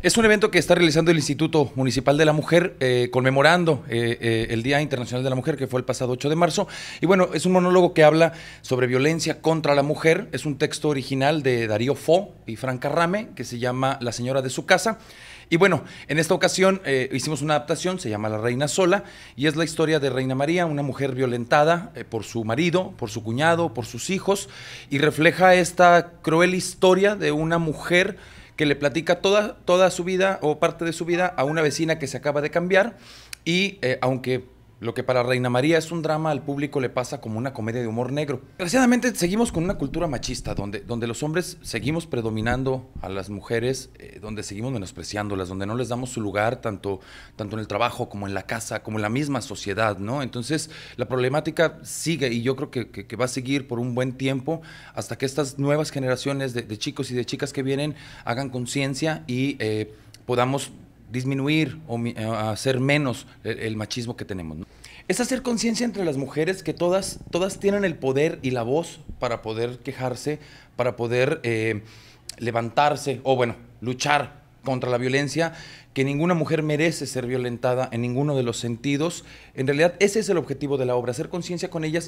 Es un evento que está realizando el Instituto Municipal de la Mujer, eh, conmemorando eh, eh, el Día Internacional de la Mujer, que fue el pasado 8 de marzo. Y bueno, es un monólogo que habla sobre violencia contra la mujer. Es un texto original de Darío Fo y Franca Rame, que se llama La Señora de su Casa. Y bueno, en esta ocasión hicimos una adaptación, se llama La Reina Sola, y es la historia de Reina María, una mujer violentada por su marido, por su cuñado, por sus hijos, y refleja esta cruel historia de una mujer que le platica toda, toda su vida o parte de su vida a una vecina que se acaba de cambiar y eh, aunque lo que para Reina María es un drama al público le pasa como una comedia de humor negro. Desgraciadamente seguimos con una cultura machista donde, donde los hombres seguimos predominando a las mujeres, eh, donde seguimos menospreciándolas, donde no les damos su lugar tanto, tanto en el trabajo como en la casa, como en la misma sociedad, ¿no? Entonces la problemática sigue y yo creo que, va a seguir por un buen tiempo hasta que estas nuevas generaciones de, chicos y de chicas que vienen hagan conciencia y eh, podamos disminuir o eh, hacer menos el, machismo que tenemos. Es hacer conciencia entre las mujeres que todas, todas tienen el poder y la voz para poder quejarse, para poder eh, levantarse o, bueno, luchar contra la violencia, que ninguna mujer merece ser violentada en ninguno de los sentidos. En realidad ese es el objetivo de la obra, hacer conciencia con ellas